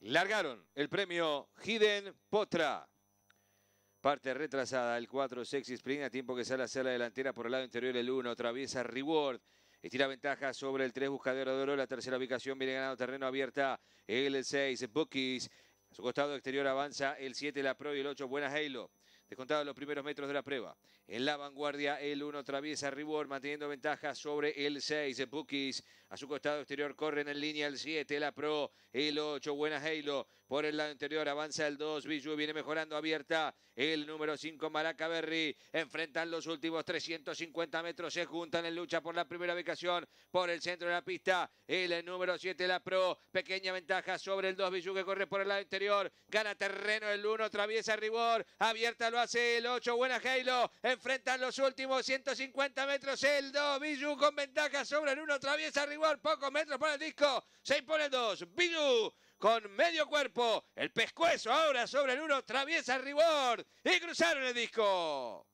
largaron el premio Hidden Potra. Parte retrasada, el 4 Sexy Spring, a tiempo que sale hacia la delantera por el lado interior el 1, atraviesa Reward. Estira ventaja sobre el 3, Buscadero de Oro, la tercera ubicación viene ganado terreno abierta el 6, Bookies. A su costado exterior avanza el 7, La Pro y el 8, Buena Halo. Descontado los primeros metros de la prueba. En la vanguardia, el 1 atraviesa Ribor, manteniendo ventaja sobre el 6. Eh, Bookies a su costado exterior corren en línea el 7, la Pro, el 8, Buena Halo. Por el lado interior avanza el 2, Bijou viene mejorando abierta. El número 5, Maracaberry. Enfrentan los últimos 350 metros, se juntan en lucha por la primera ubicación. Por el centro de la pista, el número 7, la Pro. Pequeña ventaja sobre el 2, Bijou que corre por el lado interior. Gana terreno el 1, atraviesa Ribor. Abierta lo Hace el 8, buena Halo, enfrentan los últimos 150 metros, el 2, Biju con ventaja sobre el 1, traviesa rigor pocos metros para el disco, se impone el 2, Biju con medio cuerpo, el pescuezo ahora sobre el 1, atraviesa reward y cruzaron el disco.